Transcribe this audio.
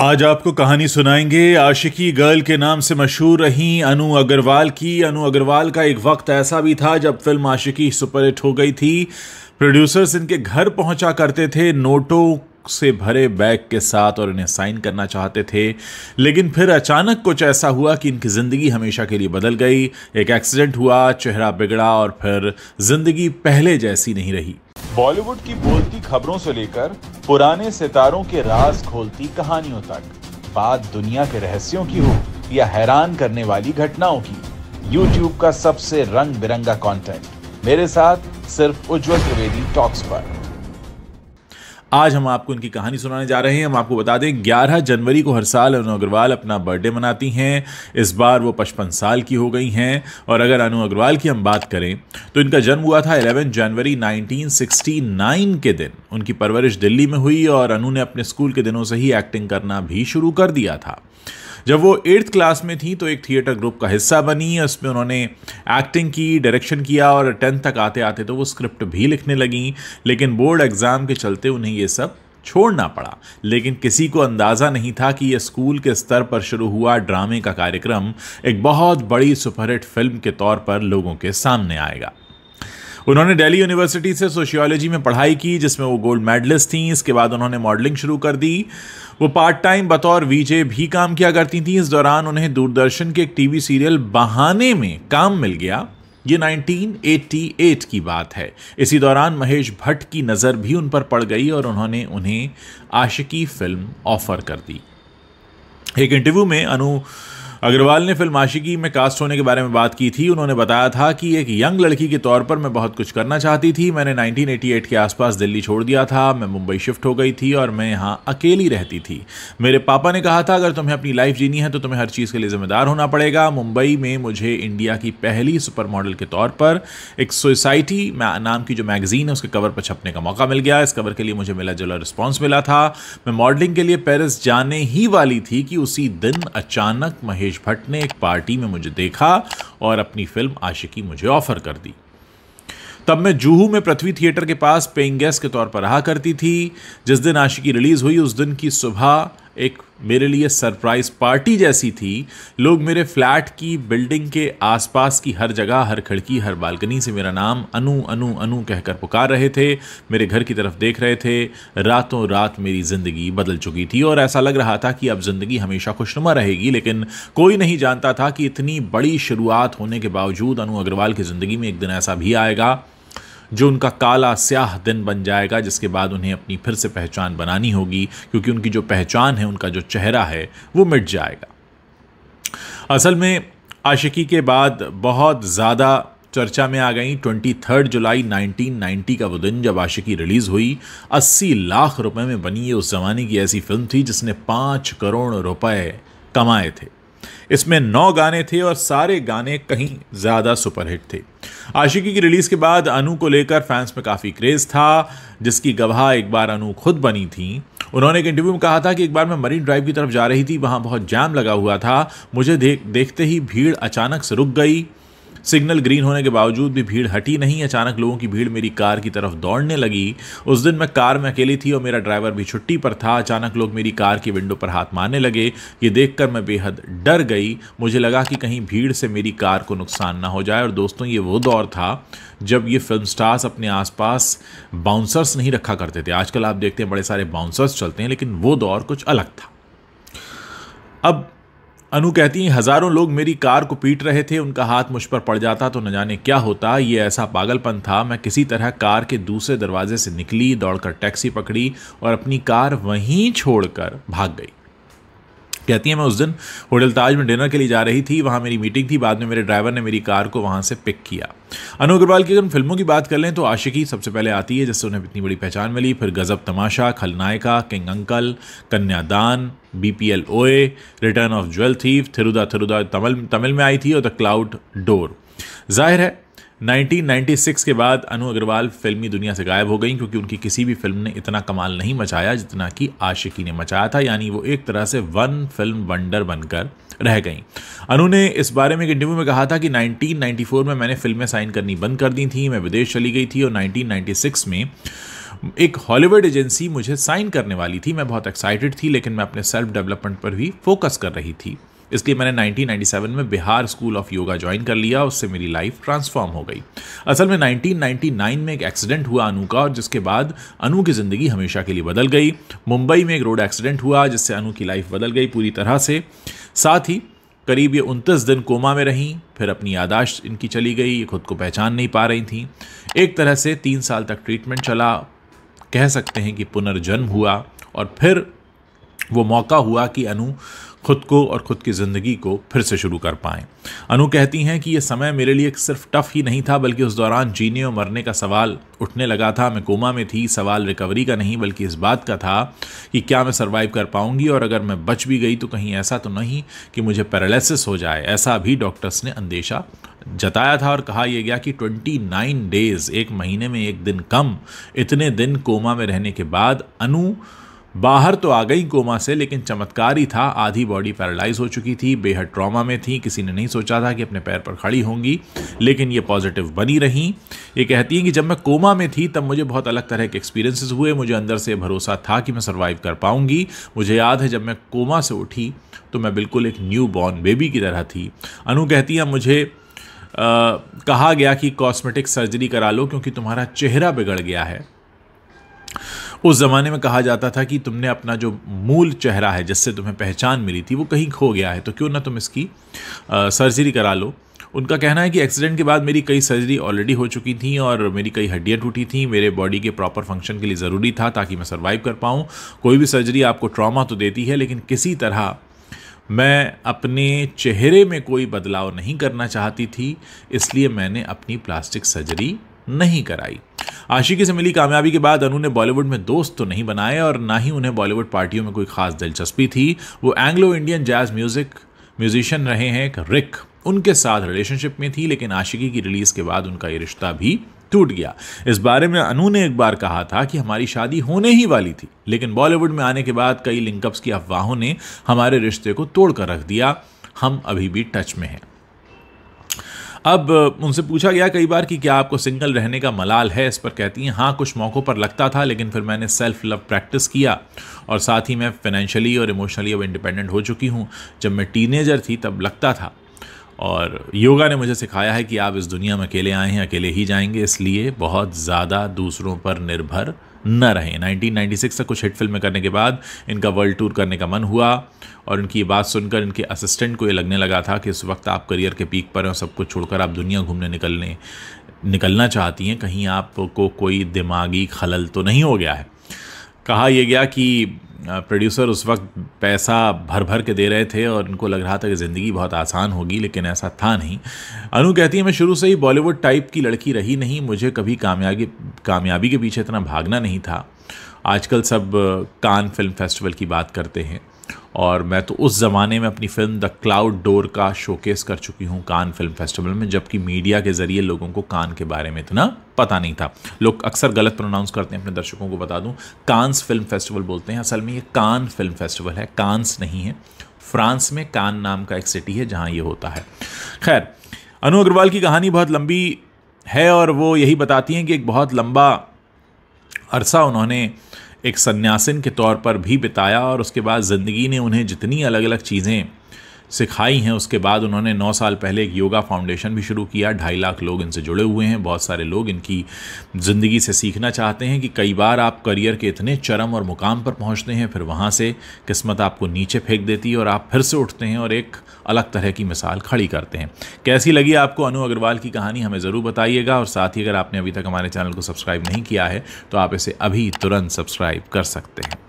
आज आपको कहानी सुनाएंगे आशिकी गर्ल के नाम से मशहूर रही अनु अग्रवाल की अनु अग्रवाल का एक वक्त ऐसा भी था जब फिल्म आशिकी सुपरहिट हो गई थी प्रोड्यूसर्स इनके घर पहुंचा करते थे नोटों से भरे बैग के साथ और इन्हें साइन करना चाहते थे लेकिन फिर अचानक कुछ ऐसा हुआ कि इनकी ज़िंदगी हमेशा के लिए बदल गई एक एक्सीडेंट हुआ चेहरा बिगड़ा और फिर ज़िंदगी पहले जैसी नहीं रही बॉलीवुड की बोलती खबरों से लेकर पुराने सितारों के राज खोलती कहानियों तक बात दुनिया के रहस्यों की हो या हैरान करने वाली घटनाओं की YouTube का सबसे रंग बिरंगा कंटेंट मेरे साथ सिर्फ उज्जवल त्रिवेदी टॉक्स पर आज हम आपको इनकी कहानी सुनाने जा रहे हैं हम आपको बता दें ग्यारह जनवरी को हर साल अनु अग्रवाल अपना बर्थडे मनाती हैं इस बार वो पचपन साल की हो गई हैं और अगर अनु अग्रवाल की हम बात करें तो इनका जन्म हुआ था 11 जनवरी 1969 के दिन उनकी परवरिश दिल्ली में हुई और अनु ने अपने स्कूल के दिनों से ही एक्टिंग करना भी शुरू कर दिया था जब वो एट्थ क्लास में थी तो एक थिएटर ग्रुप का हिस्सा बनी उसमें उन्होंने एक्टिंग की डायरेक्शन किया और टेंथ तक आते आते तो वो स्क्रिप्ट भी लिखने लगी लेकिन बोर्ड एग्ज़ाम के चलते उन्हें ये सब छोड़ना पड़ा लेकिन किसी को अंदाज़ा नहीं था कि यह स्कूल के स्तर पर शुरू हुआ ड्रामे का कार्यक्रम एक बहुत बड़ी सुपरहिट फिल्म के तौर पर लोगों के सामने आएगा उन्होंने दिल्ली यूनिवर्सिटी से सोशियोलॉजी में पढ़ाई की जिसमें वो गोल्ड मेडलिस्ट थी इसके बाद उन्होंने मॉडलिंग शुरू कर दी वो पार्ट टाइम बतौर वीजे भी काम किया करती थी इस दौरान उन्हें दूरदर्शन के एक टीवी सीरियल बहाने में काम मिल गया ये 1988 की बात है इसी दौरान महेश भट्ट की नज़र भी उन पर पड़ गई और उन्होंने उन्हें आशिकी फिल्म ऑफर कर दी एक इंटरव्यू में अनु अग्रवाल ने फिल्म आशिकी में कास्ट होने के बारे में बात की थी उन्होंने बताया था कि एक यंग लड़की के तौर पर मैं बहुत कुछ करना चाहती थी मैंने 1988 के आसपास दिल्ली छोड़ दिया था मैं मुंबई शिफ्ट हो गई थी और मैं यहाँ अकेली रहती थी मेरे पापा ने कहा था अगर तुम्हें अपनी लाइफ जीनी है तो तुम्हें हर चीज़ के लिए जिम्मेदार होना पड़ेगा मुंबई में मुझे इंडिया की पहली सुपर मॉडल के तौर पर एक सोसाइटी नाम की जो मैगज़ीन है उसके कवर पर छपने का मौका मिल गया इस कवर के लिए मुझे मिला जुला रिस्पॉन्स मिला था मैं मॉडलिंग के लिए पेरिस जाने ही वाली थी कि उसी दिन अचानक महेश ब्रजेश भट्ट ने एक पार्टी में मुझे देखा और अपनी फिल्म आशिकी मुझे ऑफर कर दी तब मैं जूहू में पृथ्वी थिएटर के पास पेइंग गेस्ट के तौर पर रहा करती थी जिस दिन आशिकी रिलीज़ हुई उस दिन की सुबह एक मेरे लिए सरप्राइज़ पार्टी जैसी थी लोग मेरे फ्लैट की बिल्डिंग के आसपास की हर जगह हर खिड़की हर बालकनी से मेरा नाम अनु अनु अनु कहकर पुकार रहे थे मेरे घर की तरफ देख रहे थे रातों रात मेरी ज़िंदगी बदल चुकी थी और ऐसा लग रहा था कि अब ज़िंदगी हमेशा खुशनुमा रहेगी लेकिन कोई नहीं जानता था कि इतनी बड़ी शुरुआत होने के बावजूद अनु अग्रवाल की ज़िंदगी में एक दिन ऐसा भी आएगा जो उनका काला स्याह दिन बन जाएगा जिसके बाद उन्हें अपनी फिर से पहचान बनानी होगी क्योंकि उनकी जो पहचान है उनका जो चेहरा है वो मिट जाएगा असल में आशिकी के बाद बहुत ज़्यादा चर्चा में आ गई ट्वेंटी थर्ड जुलाई 1990 का वो दिन जब आशिकी रिलीज़ हुई 80 लाख रुपए में बनी ये उस ज़माने की ऐसी फिल्म थी जिसने पाँच करोड़ रुपए कमाए थे इसमें नौ गाने थे और सारे गाने कहीं ज़्यादा सुपरहिट थे आशिकी की रिलीज़ के बाद अनु को लेकर फैंस में काफ़ी क्रेज़ था जिसकी गवाह एक बार अनु खुद बनी थी उन्होंने एक इंटरव्यू में कहा था कि एक बार मैं मरीन ड्राइव की तरफ जा रही थी वहाँ बहुत जाम लगा हुआ था मुझे देख देखते ही भीड़ अचानक से रुक गई सिग्नल ग्रीन होने के बावजूद भी भीड़ हटी नहीं अचानक लोगों की भीड़ मेरी कार की तरफ दौड़ने लगी उस दिन मैं कार में अकेली थी और मेरा ड्राइवर भी छुट्टी पर था अचानक लोग मेरी कार की विंडो पर हाथ मारने लगे ये देख मैं बेहद डर गई मुझे लगा कि कहीं भीड़ से मेरी कार को नुकसान ना हो जाए और दोस्तों ये वो दौर था जब ये फिल्म स्टार्स अपने आसपास बाउंसर्स नहीं रखा करते थे आजकल आप देखते हैं बड़े सारे बाउंसर्स चलते हैं लेकिन वो दौर कुछ अलग था अब अनु कहती हैं हज़ारों लोग मेरी कार को पीट रहे थे उनका हाथ मुझ पर पड़ जाता तो न जाने क्या होता ये ऐसा पागलपन था मैं किसी तरह कार के दूसरे दरवाजे से निकली दौड़कर टैक्सी पकड़ी और अपनी कार वहीं छोड़कर भाग गई कहती है मैं उस दिन होटल ताज में डिनर के लिए जा रही थी वहाँ मेरी मीटिंग थी बाद में मेरे ड्राइवर ने मेरी कार को वहाँ से पिक किया अनु अग्रवाल की अगर फिल्मों की बात कर लें तो आशिकी सबसे पहले आती है जिससे उन्हें इतनी बड़ी पहचान मिली फिर Gazab Tamasha Khalnayika king uncle Kanyadaan B P L O A return of jewel thief Thiruda Thiruda Tamil Tamil में आई थी और द क्लाउड डोर जाहिर है 1996 के बाद अनु अग्रवाल फिल्मी दुनिया से गायब हो गई क्योंकि उनकी किसी भी फिल्म ने इतना कमाल नहीं मचाया जितना कि आशिकी ने मचाया था यानी वो एक तरह से वन फिल्म वंडर बनकर रह गई अनु ने इस बारे में एक इंटरव्यू में कहा था कि 1994 में मैंने फिल्में साइन करनी बंद कर दी थी मैं विदेश चली गई थी और नाइनटीन में एक हॉलीवुड एजेंसी मुझे साइन करने वाली थी मैं बहुत एक्साइटेड थी लेकिन मैं अपने सेल्फ डेवलपमेंट पर भी फोकस कर रही थी इसलिए मैंने 1997 में Bihar school of yoga join कर लिया उससे मेरी लाइफ ट्रांसफॉर्म हो गई असल में 1999 में एक एक्सीडेंट हुआ अनु का और जिसके बाद अनु की ज़िंदगी हमेशा के लिए बदल गई मुंबई में एक रोड एक्सीडेंट हुआ जिससे अनु की लाइफ बदल गई पूरी तरह से साथ ही करीब ये उनतीस दिन कोमा में रहीं फिर अपनी यादाश्त इनकी चली गई ये खुद को पहचान नहीं पा रही थी एक तरह से तीन साल तक ट्रीटमेंट चला कह सकते हैं कि पुनर्जन्म हुआ और फिर वो मौका हुआ कि अनु खुद को और खुद की ज़िंदगी को फिर से शुरू कर पाएं अनु कहती हैं कि यह समय मेरे लिए सिर्फ टफ ही नहीं था बल्कि उस दौरान जीने और मरने का सवाल उठने लगा था मैं कोमा में थी सवाल रिकवरी का नहीं बल्कि इस बात का था कि क्या मैं सर्वाइव कर पाऊंगी और अगर मैं बच भी गई तो कहीं ऐसा तो नहीं कि मुझे पैरालिसिस हो जाए ऐसा भी डॉक्टर्स ने अंदेशा जताया था और कहा यह गया कि 29 डेज़ एक महीने में एक दिन कम इतने दिन कोमा में रहने के बाद अनु बाहर तो आ गई कोमा से लेकिन चमत्कार ही था आधी बॉडी पैरालाइज हो चुकी थी बेहद ट्रॉमा में थी किसी ने नहीं सोचा था कि अपने पैर पर खड़ी होंगी लेकिन ये पॉजिटिव बनी रहीं ये कहती हैं कि जब मैं कोमा में थी तब मुझे बहुत अलग तरह के एक्सपीरियंसेस हुए मुझे अंदर से भरोसा था कि मैं सर्वाइव कर पाऊंगी मुझे याद है जब मैं कोमा से उठी तो मैं बिल्कुल एक न्यू बॉर्न बेबी की तरह थी अनु कहती हैं मुझे आ, कहा गया कि कॉस्मेटिक सर्जरी करा लो क्योंकि तुम्हारा चेहरा बिगड़ गया है उस ज़माने में कहा जाता था कि तुमने अपना जो मूल चेहरा है जिससे तुम्हें पहचान मिली थी वो कहीं खो गया है तो क्यों ना तुम इसकी सर्जरी करा लो उनका कहना है कि एक्सीडेंट के बाद मेरी कई सर्जरी ऑलरेडी हो चुकी थी और मेरी कई हड्डियाँ टूटी थी मेरे बॉडी के प्रॉपर फंक्शन के लिए ज़रूरी था ताकि मैं सर्वाइव कर पाऊँ कोई भी सर्जरी आपको ट्रॉमा तो देती है लेकिन किसी तरह मैं अपने चेहरे में कोई बदलाव नहीं करना चाहती थी इसलिए मैंने अपनी प्लास्टिक सर्जरी नहीं कराई आशिकी से मिली कामयाबी के बाद अनु ने बॉलीवुड में दोस्त तो नहीं बनाए और ना ही उन्हें बॉलीवुड पार्टियों में कोई खास दिलचस्पी थी वो Anglo Indian jazz music musician रहे हैं एक रिक उनके साथ रिलेशनशिप में थी लेकिन आशिकी की रिलीज के बाद उनका ये रिश्ता भी टूट गया इस बारे में अनु ने एक बार कहा था कि हमारी शादी होने ही वाली थी लेकिन बॉलीवुड में आने के बाद कई लिंकअप्स की अफवाहों ने हमारे रिश्ते को तोड़कर रख दिया हम अभी भी टच में हैं अब उनसे पूछा गया कई बार कि क्या आपको सिंगल रहने का मलाल है इस पर कहती हैं हाँ कुछ मौक़ों पर लगता था लेकिन फिर मैंने सेल्फ लव प्रैक्टिस किया और साथ ही मैं फाइनेंशियली और इमोशनली अब इंडिपेंडेंट हो चुकी हूँ जब मैं टीनेजर थी तब लगता था और योगा ने मुझे सिखाया है कि आप इस दुनिया में अकेले आए हैं अकेले ही जाएंगे इसलिए बहुत ज़्यादा दूसरों पर निर्भर न रहे 1996 तक कुछ हिट फिल्में करने के बाद इनका वर्ल्ड टूर करने का मन हुआ और इनकी ये बात सुनकर इनके असिस्टेंट को ये लगने लगा था कि इस वक्त आप करियर के पीक पर हैं सब कुछ छोड़कर आप दुनिया घूमने निकलने निकलना चाहती हैं कहीं आपको कोई दिमागी खलल तो नहीं हो गया है कहा यह गया कि प्रोड्यूसर उस वक्त पैसा भर भर के दे रहे थे और इनको लग रहा था कि ज़िंदगी बहुत आसान होगी लेकिन ऐसा था नहीं अनु कहती है मैं शुरू से ही बॉलीवुड टाइप की लड़की रही नहीं मुझे कभी कामयाबी कामयाबी के पीछे इतना भागना नहीं था आजकल सब कान फिल्म फेस्टिवल की बात करते हैं और मैं तो उस ज़माने में अपनी फ़िल्म द क्लाउड डोर का शोकेस कर चुकी हूँ कान फिल्म फेस्टिवल में जबकि मीडिया के ज़रिए लोगों को कान के बारे में इतना पता नहीं था लोग अक्सर गलत प्रोनाउंस करते हैं अपने दर्शकों को बता दूं कान्स फिल्म फेस्टिवल बोलते हैं असल में ये कान फिल्म फेस्टिवल है कांस नहीं है फ्रांस में कान नाम का एक सिटी है जहाँ ये होता है खैर अनु अग्रवाल की कहानी बहुत लंबी है और वो यही बताती हैं कि एक बहुत लंबा अरसा उन्होंने एक सन्यासिन के तौर पर भी बिताया और उसके बाद ज़िंदगी ने उन्हें जितनी अलग अलग चीज़ें सिखाई हैं उसके बाद उन्होंने नौ साल पहले एक योगा फाउंडेशन भी शुरू किया ढाई लाख लोग इनसे जुड़े हुए हैं बहुत सारे लोग इनकी ज़िंदगी से सीखना चाहते हैं कि कई बार आप करियर के इतने चरम और मुकाम पर पहुंचते हैं फिर वहाँ से किस्मत आपको नीचे फेंक देती है और आप फिर से उठते हैं और एक अलग तरह की मिसाल खड़ी करते हैं कैसी लगी आपको अनु अग्रवाल की कहानी हमें ज़रूर बताइएगा और साथ ही अगर आपने अभी तक हमारे चैनल को सब्सक्राइब नहीं किया है तो आप इसे अभी तुरंत सब्सक्राइब कर सकते हैं